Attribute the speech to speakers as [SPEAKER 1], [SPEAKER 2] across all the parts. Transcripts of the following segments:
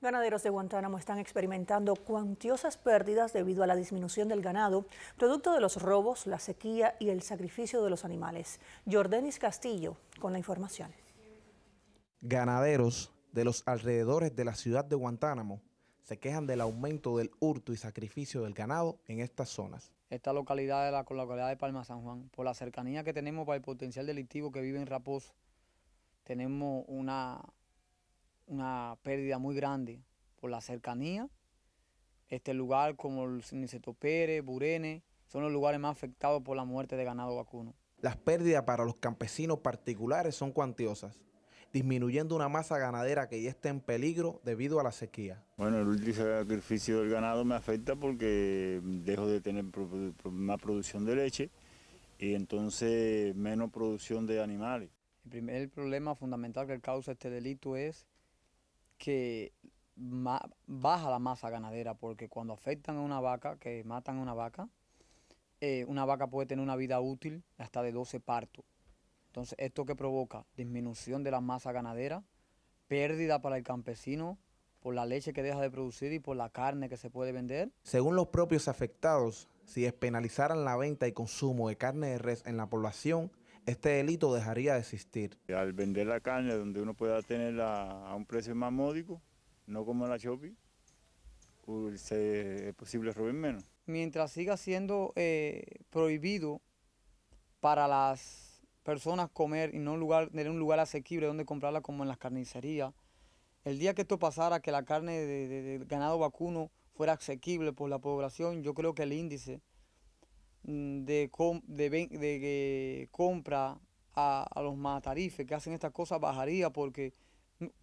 [SPEAKER 1] Ganaderos de Guantánamo están experimentando cuantiosas pérdidas debido a la disminución del ganado, producto de los robos, la sequía y el sacrificio de los animales. Jordanis Castillo con la información. Ganaderos de los alrededores de la ciudad de Guantánamo se quejan del aumento del hurto y sacrificio del ganado en estas zonas.
[SPEAKER 2] Esta localidad es la localidad de Palma San Juan. Por la cercanía que tenemos para el potencial delictivo que vive en Rapos tenemos una una pérdida muy grande por la cercanía. Este lugar como el Niceto Burene, son los lugares más afectados por la muerte de ganado vacuno.
[SPEAKER 1] Las pérdidas para los campesinos particulares son cuantiosas, disminuyendo una masa ganadera que ya está en peligro debido a la sequía.
[SPEAKER 3] Bueno, el último sacrificio del ganado me afecta porque dejo de tener más producción de leche y entonces menos producción de animales. El primer
[SPEAKER 2] problema fundamental que causa este
[SPEAKER 3] delito es
[SPEAKER 2] que baja la masa ganadera, porque cuando afectan a una vaca, que matan a una vaca, eh, una vaca puede tener una vida útil hasta de 12 partos. Entonces, ¿esto que provoca? Disminución de la masa ganadera, pérdida para el campesino por la leche que deja de producir y por la carne que se puede vender.
[SPEAKER 1] Según los propios afectados, si despenalizaran la venta y consumo de carne de res en la población, este delito dejaría de existir.
[SPEAKER 3] Al vender la carne donde uno pueda tenerla a un precio más módico, no como en la shopping, pues, es posible robar menos.
[SPEAKER 2] Mientras siga siendo eh, prohibido para las personas comer y no un lugar, tener un lugar asequible donde comprarla como en las carnicerías, el día que esto pasara, que la carne de, de ganado vacuno fuera asequible por la población, yo creo que el índice Mm, de, de, compra a, los matarifes que hacen estas cosas bajaría porque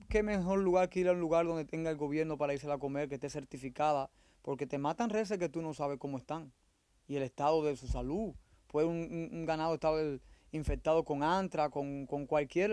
[SPEAKER 2] qué mejor lugar que ir a un lugar donde tenga el gobierno para irse a comer, que esté certificada, porque te matan reses que tú no sabes cómo están y el estado de su salud. Puede un, ganado estar infectado con antra, con, cualquier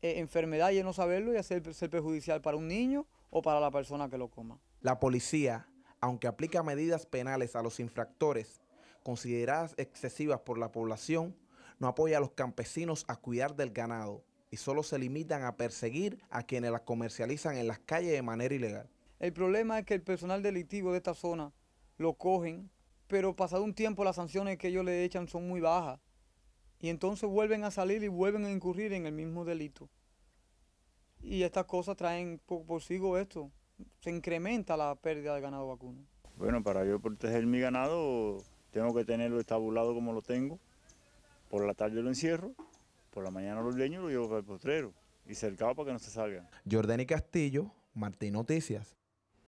[SPEAKER 2] eh, enfermedad y no saberlo y hacer ser perjudicial para un niño o para la persona que lo coma.
[SPEAKER 1] La policía, aunque aplica medidas penales a los infractores, consideradas excesivas por la población, no apoya a los campesinos a cuidar del ganado y solo se limitan a perseguir a quienes las comercializan en
[SPEAKER 2] las calles de manera ilegal. El problema es que el personal delictivo de esta zona lo cogen, pero pasado un tiempo las sanciones que ellos le echan son muy bajas y entonces vuelven a salir y vuelven a incurrir en el mismo delito. Y estas cosas traen por, por sigo esto, se incrementa la pérdida de ganado vacuno.
[SPEAKER 3] Bueno, para yo proteger mi ganado tengo que tenerlo estabulado como lo tengo. Por la tarde lo encierro, por la mañana los leño y lo llevo para el postrero y cercado para que no se salgan.
[SPEAKER 1] Jordani Castillo, Martín Noticias.